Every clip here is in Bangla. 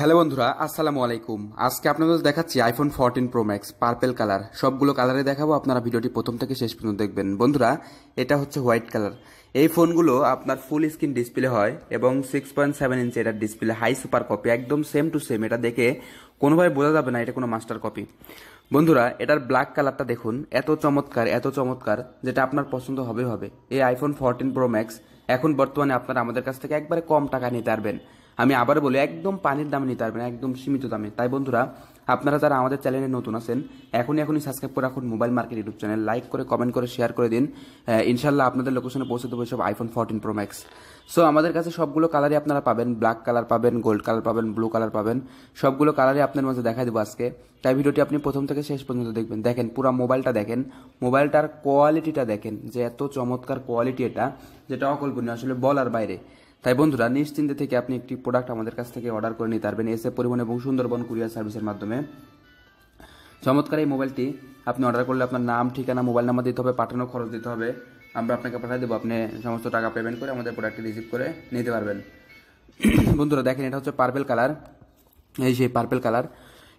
হ্যালো বন্ধুরা আসসালামু আলাইকুম আজকে আপনাদের দেখাচ্ছি iPhone fourteen pro max purple colour সবগুলো কালারে দেখাবো আপনারা ভিডিওটি প্রথম থেকে শেষ পর্যন্ত দেখবেন বন্ধুরা এটা হচ্ছে হোয়াইট কালার এই ফোনগুলো আপনার ফুল স্ক্রিন ডিসপ্লে হয় এবং সিক্স পয়েন্ট সেভেন ইঞ্চি এটার ডিসপ্লে হাই সুপার কপি একদম সেম টু সেম এটা দেখে কোনোভাবে বোঝা যাবে না এটা কোনো মাস্টার কপি বন্ধুরা এটার ব্ল্যাক কালারটা দেখুন এত চমৎকার এত চমৎকার যেটা আপনার পছন্দ হবে হবে এই আইফোন ফোরটিন প্রো ম্যাক্স এখন বর্তমানে আপনারা আমাদের কাছ থেকে একবারে কম টাকা নিতে পারবেন আমি আবার বলি একদম পানির দামে নিতে পারবেন একদম সীমিত দামে তাই বন্ধুরা আপনারা যারা আমাদের চ্যানেলে নতুন আছেন এখনই এখনই সাবস্ক্রাইব করে রাখুন mobile market YouTube channel like করে কমেন্ট করে শেয়ার করে দিন ইনশাল্লাহ আপনাদের লোকেশনে পৌঁছে দেবো সব iPhone fourteen pro max so আমাদের কাছে সবগুলো কালারই আপনারা পাবেন ব্ল্যাক কালার পাবেন গোল্ড কালার পাবেন ব্লু কালার পাবেন সবগুলো কালারই আপনার মাঝে দেখা দেবো আজকে তাই ভিডিওটি আপনি প্রথম থেকে শেষ পর্যন্ত দেখবেন দেখেন পুরো মোবাইলটা দেখেন মোবাইলটার কোয়ালিটিটা দেখেন যে এত চমৎকার কোয়ালিটি এটা যেটা অকল্পনীয় আসলে বলার বাইরে তাই বন্ধুরা নিশ্চিন্তে থেকে আপনি একটি প্রোডাক্ট আমাদের কাছ থেকে অর্ডার করে নিতে পারবেন এসএ পরিবহন এবং সুন্দরবন কুরিয়ার সার্ভিসের মাধ্যমে চমৎকার এই মোবাইলটি আপনি অর্ডার করলে আপনার নাম ঠিকানা মোবাইল নাম্বার দিতে হবে পাঠানো খরচ দিতে হবে আমরা আপনাকে পাঠিয়ে দেবো আপনি সমস্ত টাকা পেমেন্ট করে আমাদের প্রোডাক্টটি রিসিভ করে নিতে পারবেন বন্ধুরা দেখেন এটা হচ্ছে পার্পেল কালার এই সেই পার্পেল কালার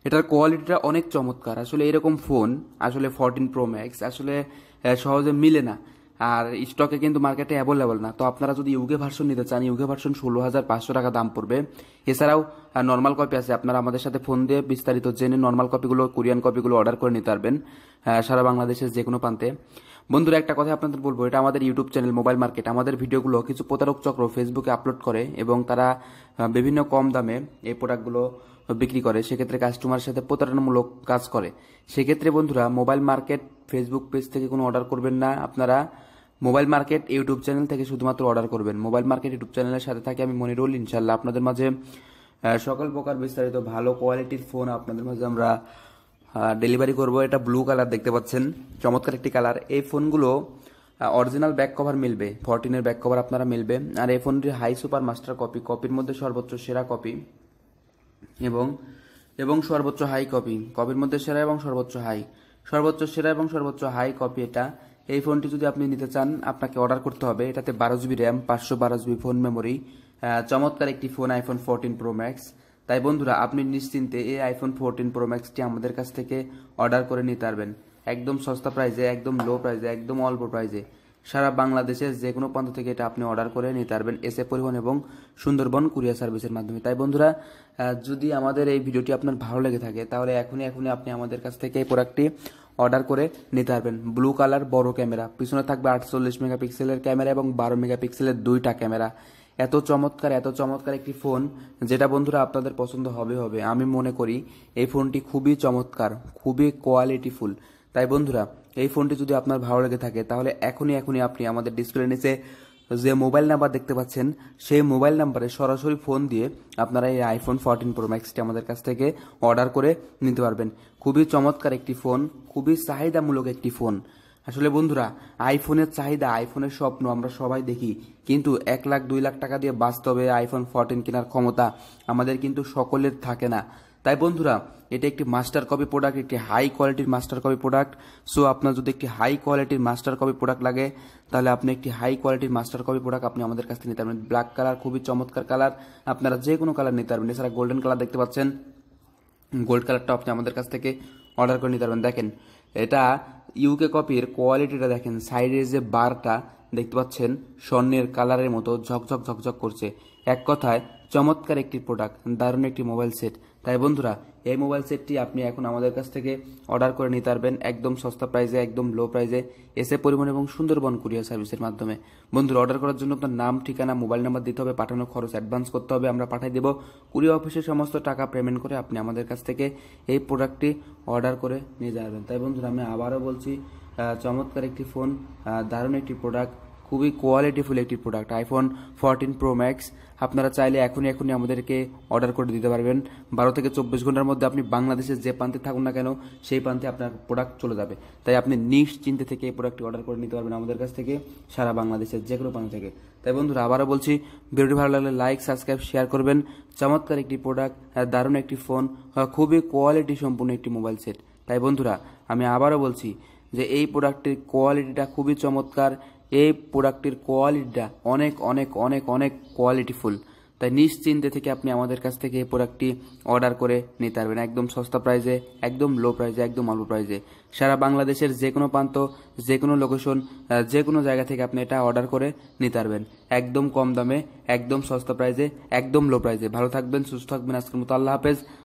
এটার কোয়ালিটিটা অনেক চমৎকার আসলে এরকম ফোন আসলে ফোরটিন প্রো ম্যাক্স আসলে সহজে মিলে না আর স্টকে কিন্তু মার্কেটে অ্যাভেলেবল না তো আপনারা যদি ইউকে ভার্সন নিতে চান ইউকে ভার্সন ষোলো হাজার পাঁচশো টাকা দাম পড়বে এছাড়াও নর্মাল কপি আছে আপনারা আমাদের সাথে ফোন দিয়ে বিস্তারিত জেনে নর্মাল কপিগুলো কোরিয়ান কপিগুলো অর্ডার করে নিতে পারবেন সারা বাংলাদেশের যে কোনো প্রান্তে বন্ধুরা একটা কথা আপনাদের বলবো এটা আমাদের ইউটিউব চ্যানেল মোবাইল মার্কেট আমাদের ভিডিওগুলো কিছু প্রতারক চক্র ফেসবুকে আপলোড করে এবং তারা বিভিন্ন কম দামে এই প্রোডাক্টগুলো বিক্রি করে সেক্ষেত্রে কাস্টমারের সাথে প্রতারণামূলক কাজ করে সেক্ষেত্রে বন্ধুরা মোবাইল মার্কেট ফেসবুক পেজ থেকে কোনো অর্ডার করবেন না আপনারা মোবাইল মার্কেট ইউটিউব চ্যানেল থেকে শুধুমাত্র অর্ডার করবেন মোবাইল মার্কেট ইউটিউব চ্যানেলের সাথে থাকি আমি মনিরুল ইনশাল্লাহ আপনাদের মাঝে সকল প্রকার বিস্তারিত ভালো কোয়ালিটির ফোন আপনাদের মাঝে আমরা ডেলিভারি করব এটা ব্লু কালার দেখতে পাচ্ছেন চমৎকার একটি কালার এই ফোনগুলো অরিজিনাল ব্যাক কভার মিলবে ফরটিনের ব্যাক কভার আপনারা মিলবে আর এই ফোনটি হাই সুপার মাস্টার কপি কপির মধ্যে সর্বোচ্চ সেরা কপি এবং এবং সর্বোচ্চ হাই কপি কপির মধ্যে সেরা এবং সর্বোচ্চ হাই সর্বোচ্চ সেরা এবং সর্বোচ্চ হাই কপি এটা এই ফোনটি যদি আপনি নিতে চান আপনাকে অর্ডার করতে হবে এটাতে বারো জিবি র্যাম পাঁচশো বারো জিবি ফোন মেমোরি চমৎকার একটি phone iPhone fourteen pro max তাই বন্ধুরা আপনি নিশ্চিন্তে এই আইফোন ফোরটিন প্রো ম্যাক্সটি আমাদের কাছ থেকে অর্ডার করে নিতে পারবেন একদম সস্তা প্রাইজে একদম লো প্রাইজে একদম অল্প প্রাইজে সারা বাংলাদেশের যে কোনো প্রান্ত থেকে এটা আপনি অর্ডার করে নিতে পারবেন এস এ পরিবহন এবং সুন্দরবন কুরিয়ার সার্ভিসের মাধ্যমে তাই বন্ধুরা যদি আমাদের এই ভিডিওটি আপনার ভালো লেগে থাকে তাহলে এখনই এখনই আপনি আমাদের কাছ থেকে এই প্রোডাক্টটি অর্ডার করে নিতে পারবেন ব্লু কালার বড় ক্যামেরা পিছনে থাকবে আটচল্লিশ মেগাপিক্সেলের ক্যামেরা এবং বারো মেগাপিক্সেলের দুইটা ক্যামেরা এত চমৎকার এত চমৎকার একটি ফোন যেটা বন্ধুরা আপনাদের পছন্দ হবে হবে আমি মনে করি এই ফোনটি খুবই চমৎকার খুবই কোয়ালিটিফুল তাই বন্ধুরা এই ফোনটি যদি আপনার ভালো লেগে থাকে তাহলে এখনই এখনই আপনি আমাদের ডিসপ্লে নিচে যে মোবাইল নাম্বার দেখতে পাচ্ছেন সেই মোবাইল নাম্বারে সরাসরি ফোন দিয়ে আপনারা এই আইফোন ফোরটিন প্রো ম্যাক্সটি আমাদের কাছ থেকে অর্ডার করে নিতে পারবেন খুবই চমৎকার একটি ফোন খুবই চাহিদামূলক একটি ফোন আসলে বন্ধুরা আইফোনের চাহিদা আইফোনের স্বপ্ন আমরা সবাই দেখি কিন্তু এক লাখ দুই লাখ টাকা দিয়ে বাস্তবে আইফোন ফোরটিন কেনার ক্ষমতা আমাদের কিন্তু সকলের থাকে না তাই বন্ধুরা এটা একটি মাস্টার কপি প্রোডাক্ট একটি হাই কোয়ালিটির মাস্টার কপি প্রোডাক্ট সো আপনার যদি একটি হাই কোয়ালিটির মাস্টার কপি প্রোডাক্ট লাগে তাহলে আপনি একটি হাই কোয়ালিটির মাস্টার কপি প্রোডাক্ট আপনি আমাদের কাছ থেকে নিতে পারবেন ব্ল্যাক কালার খুবই চমৎকার কালার আপনারা যে কোনো কালার নিতে পারবেন এছাড়া গোল্ডেন কালার দেখতে পাচ্ছেন গোল্ড কালারটা আপনি আমাদের কাছ থেকে অর্ডার করে নিতে পারবেন দেখেন এটা ইউকে কপির কোয়ালিটিটা দেখেন সাইডের যে বারটা দেখতে পাচ্ছেন স্বর্ণের কালারের মতো ঝকঝক ঝকঝক করছে এক কথায় চমৎকার একটি প্রোডাক্ট দারুণ একটি মোবাইল সেট তাই বন্ধুরা এই মোবাইল সেটটি আপনি এখন আমাদের কাছ থেকে অর্ডার করে নিতে পারবেন একদম সস্তা প্রাইসে একদম লো প্রাইসে এসে পরিবহন এবং সুন্দরবন কুরিয়ার সার্ভিসের মাধ্যমে বন্ধুরা অর্ডার করার জন্য আপনার নাম ঠিকানা মোবাইল নাম্বার দিতে হবে পাঠানো খরচ অ্যাডভান্স করতে হবে আমরা পাঠিয়ে দেবো কুরিয়ার অফিসে সমস্ত টাকা পেমেন্ট করে আপনি আমাদের কাছ থেকে এই প্রোডাক্টটি অর্ডার করে নিয়ে যাবেন তাই বন্ধুরা আমি আবারও বলছি চমৎকার একটি ফোন দারুণ একটি প্রোডাক্ট খুবই কোয়ালিটিফুল একটি product iPhone fourteen pro max আপনারা চাইলে এখনই এখনই আমাদেরকে অর্ডার করে দিতে পারবেন বারো থেকে চব্বিশ ঘন্টার মধ্যে আপনি বাংলাদেশের যে প্রান্তে থাকুন না কেন সেই প্রান্তে আপনার প্রোডাক্ট চলে যাবে তাই আপনি নিশ্চিন্তে থেকে এই প্রোডাক্টটি অর্ডার করে নিতে পারবেন আমাদের কাছ থেকে সারা বাংলাদেশের যে কোনো প্রান্ত থেকে তাই বন্ধুরা আবারও বলছি ভিডিওটি ভালো লাগলে লাইক সাবস্ক্রাইব শেয়ার করবেন চমৎকার একটি প্রোডাক্ট দারুণ একটি ফোন খুবই কোয়ালিটি সম্পূর্ণ একটি মোবাইল সেট তাই বন্ধুরা আমি আবারও বলছি যে এই প্রোডাক্টের কোয়ালিটিটা খুবই চমৎকার এই প্রোডাক্টটির কোয়ালিটিটা অনেক অনেক অনেক অনেক কোয়ালিটিফুল তাই নিশ্চিন্তে থেকে আপনি আমাদের কাছ থেকে এই প্রোডাক্টটি অর্ডার করে নিতে পারবেন একদম সস্তা প্রাইসে একদম লো প্রাইসে একদম অল্প প্রাইসে সারা বাংলাদেশের যে কোনো প্রান্ত যে কোনো লোকেশন যে কোনো জায়গা থেকে আপনি এটা অর্ডার করে নিতে পারবেন একদম কম দামে একদম সস্তা প্রাইসে একদম লো প্রাইসে ভালো থাকবেন সুস্থ থাকবেন আজকের মতো আল্লাহ হাফেজ